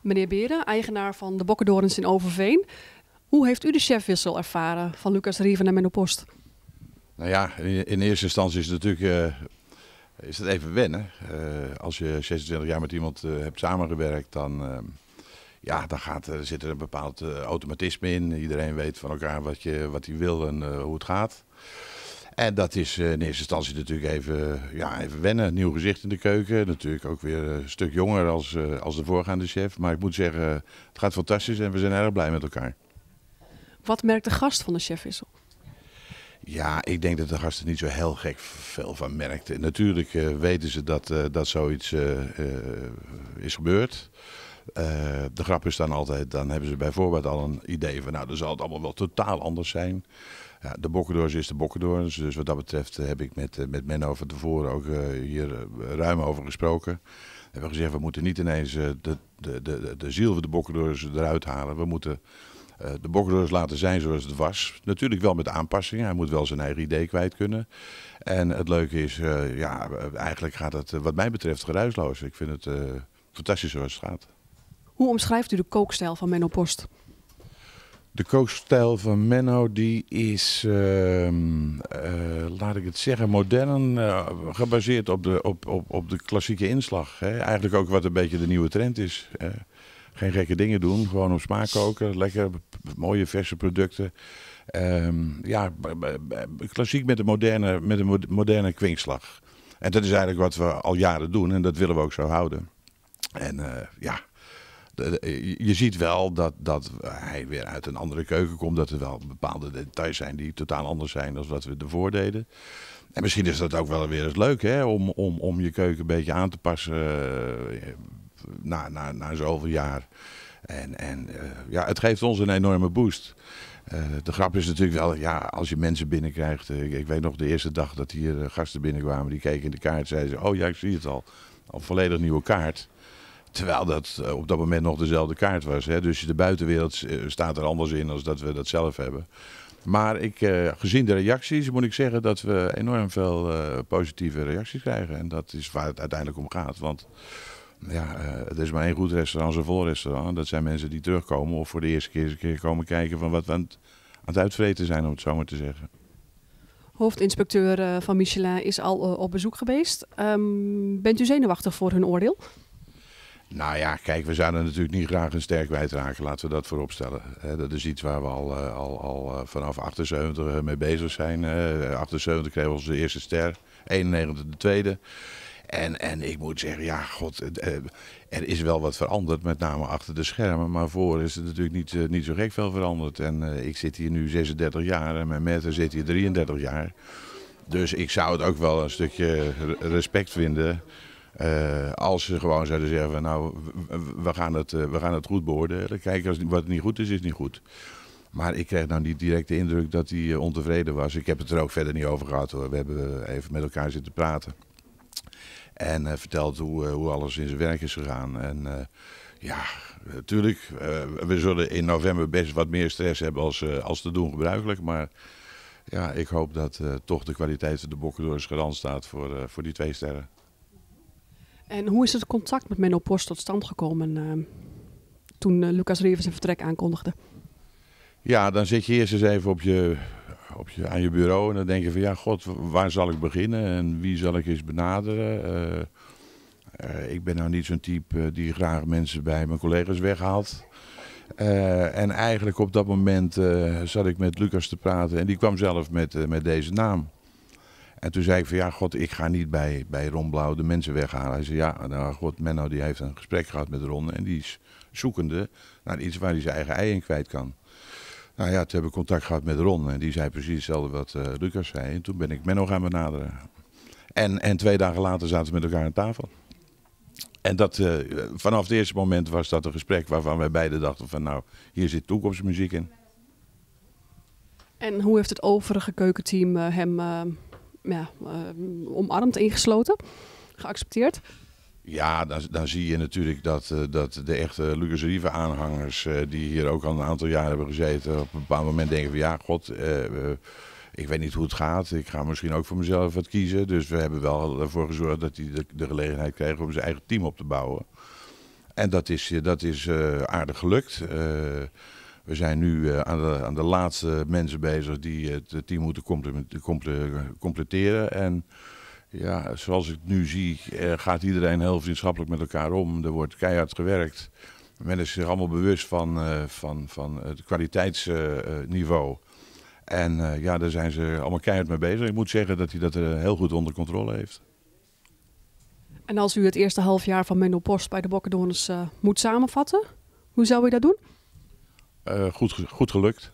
Meneer Beren, eigenaar van de Bokkendorens in Overveen. Hoe heeft u de chefwissel ervaren van Lucas Rieven naar Menno Post? Nou ja, in eerste instantie is het natuurlijk eh, is het even wennen. Eh, als je 26 jaar met iemand eh, hebt samengewerkt, dan, ja, dan gaat, er zit er een bepaald automatisme in. Iedereen weet van elkaar wat hij wat wil en hoe het gaat. En dat is eh, in eerste instantie natuurlijk even, ja, even wennen. Nieuw gezicht in de keuken. Natuurlijk ook weer een stuk jonger als, eh, als de voorgaande chef. Maar ik moet zeggen, het gaat fantastisch en we zijn erg blij met elkaar. Wat merkt de gast van de chef is op? Ja, ik denk dat de gast gasten niet zo heel gek veel van merkten. Natuurlijk eh, weten ze dat, dat zoiets is gebeurd. de grap is dan altijd, dan hebben ze bijvoorbeeld al een idee van, nou, dan zal het allemaal wel totaal anders zijn. Ja, de Bokkendoorns is de Bokkendoors. Dus wat dat betreft eh, heb ik met, eh, met Menno van tevoren ook eh, hier ruim over gesproken. We hebben gezegd, we moeten niet ineens de, de, de, de ziel van de Bokkendoorns eruit halen. We moeten de Bokkendoorns laten zijn zoals het was. Natuurlijk wel met aanpassingen. Hij moet wel zijn eigen idee kwijt kunnen. En het leuke is, ja, eigenlijk gaat het wat mij betreft geruisloos. Ik vind het fantastisch zoals het gaat. Hoe omschrijft u de kookstijl van Menno Post? De kookstijl van Menno die is, ehm, eh, laat ik het zeggen, modern. Eh, gebaseerd op de, op, op, op de klassieke inslag. Hè? Eigenlijk ook wat een beetje de nieuwe trend is. Geen gekke dingen doen, gewoon op smaak koken. Lekker, mooie verse producten. Ehm, ja, klassiek met een moderne, met een moderne kwinkslag. En dat is eigenlijk wat we al jaren doen en dat willen we ook zo houden. En eh, ja, eh, je ziet wel dat, dat hij weer uit een andere keuken komt. Dat er wel bepaalde details zijn die totaal anders zijn dan wat we ervoor deden. En misschien is dat ook wel weer eens leuk hè? Om, om, om je keuken een beetje aan te passen eh, na, na, na zoveel jaar. En, en eh, ja, het geeft ons een enorme boost. de grap is natuurlijk wel, ja, als je mensen binnenkrijgt. Ik, ik, weet nog de eerste dag dat hier gasten binnenkwamen, die keken in de kaart en zeiden ze, oh ja, ik zie het al. Al volledig nieuwe kaart. Terwijl dat eh, op dat moment nog dezelfde kaart was. Hè? Dus de buitenwereld eh, staat er anders in dan dat we dat zelf hebben. Maar ik, eh, gezien de reacties moet ik zeggen dat we enorm veel positieve reacties krijgen. En dat is waar het uiteindelijk om gaat. Want ja, het is maar één goed restaurant, een vol restaurant. Dat zijn mensen die terugkomen of voor de eerste keer, eens een keer komen kijken van wat we aan het, uitvreten zijn, om het zo maar te zeggen. Hoofdinspecteur van Michelin is al op bezoek geweest. Ehm, bent u zenuwachtig voor hun oordeel? Nou ja, kijk, we zouden natuurlijk niet graag een sterk kwijtraken, laten we dat vooropstellen. dat is iets waar we al, eh, al, al eh, vanaf 78 eh, mee bezig zijn. 78 kregen we onze eerste ster, 91 de tweede. En, en ik moet zeggen, ja, god, er is wel wat veranderd, met name achter de schermen. Maar voor is het natuurlijk niet, niet zo gek veel veranderd. En ik zit hier nu 36 jaar en mijn meter zit hier 33 jaar. Dus ik zou het ook wel een stukje respect vinden eh, als ze gewoon zouden zeggen nou, we gaan het, eh, we gaan het goed beoordelen. Kijk, als wat niet goed is, is niet goed. Maar ik kreeg nou niet direct de indruk dat hij eh, ontevreden was. Ik heb het er ook verder niet over gehad hoor. We hebben even met elkaar zitten praten. En uh, verteld hoe, hoe alles in zijn werk is gegaan. En ja, natuurlijk, we zullen in november best wat meer stress hebben als, als te doen gebruikelijk. Maar ja, ik hoop dat toch de kwaliteit van de Bokken door is garant staat voor, voor die twee sterren. En hoe is het contact met Menno Post tot stand gekomen eh, toen eh, Lucas Reven zijn vertrek aankondigde? Ja, dan zit je eerst eens even op je, op je, aan je bureau en dan denk je van ja, god, waar zal ik beginnen en wie zal ik eens benaderen? Eh, ik ben nou niet zo'n type die graag mensen bij mijn collega's weghaalt. en eigenlijk op dat moment zat ik met Lucas te praten en die kwam zelf met, met deze naam. En toen zei ik van ja, god, ik ga niet bij, bij Ron Blauw de mensen weghalen. Hij zei ja, nou god, Menno die heeft een gesprek gehad met Ron en die is zoekende naar iets waar hij zijn eigen ei in kwijt kan. Nou ja, toen heb ik contact gehad met Ron en die zei precies hetzelfde wat uh, Lucas zei. En toen ben ik Menno gaan benaderen. En, en twee dagen later zaten we met elkaar aan tafel. En dat, eh, vanaf het eerste moment was dat een gesprek waarvan wij beiden dachten van nou, hier zit toekomstmuziek in. En hoe heeft het overige keukenteam eh, hem ja, eh, omarmd, ingesloten, geaccepteerd? Ja, dan, dan, zie je natuurlijk dat, eh, dat de echte Lucas Riva aanhangers, eh, die hier ook al een aantal jaar hebben gezeten, op een bepaald moment denken van ja, god, ik weet niet hoe het gaat. Ik ga misschien ook voor mezelf wat kiezen. Dus we hebben wel ervoor gezorgd dat hij de, de, gelegenheid kreeg om zijn eigen team op te bouwen. En dat is, dat is aardig gelukt. We zijn nu eh, aan de, aan de laatste mensen bezig die het team moeten completeren. En ja, zoals ik nu zie, eh, gaat iedereen heel vriendschappelijk met elkaar om. Er wordt keihard gewerkt. Men is zich allemaal bewust van, eh, van, van het kwaliteitsniveau. en ja, daar zijn ze allemaal keihard mee bezig. Ik moet zeggen dat hij dat heel goed onder controle heeft. En als u het eerste half jaar van Menno Post bij de Bokkendoorns uh, moet samenvatten, hoe zou u dat doen? Eh, goed, goed gelukt.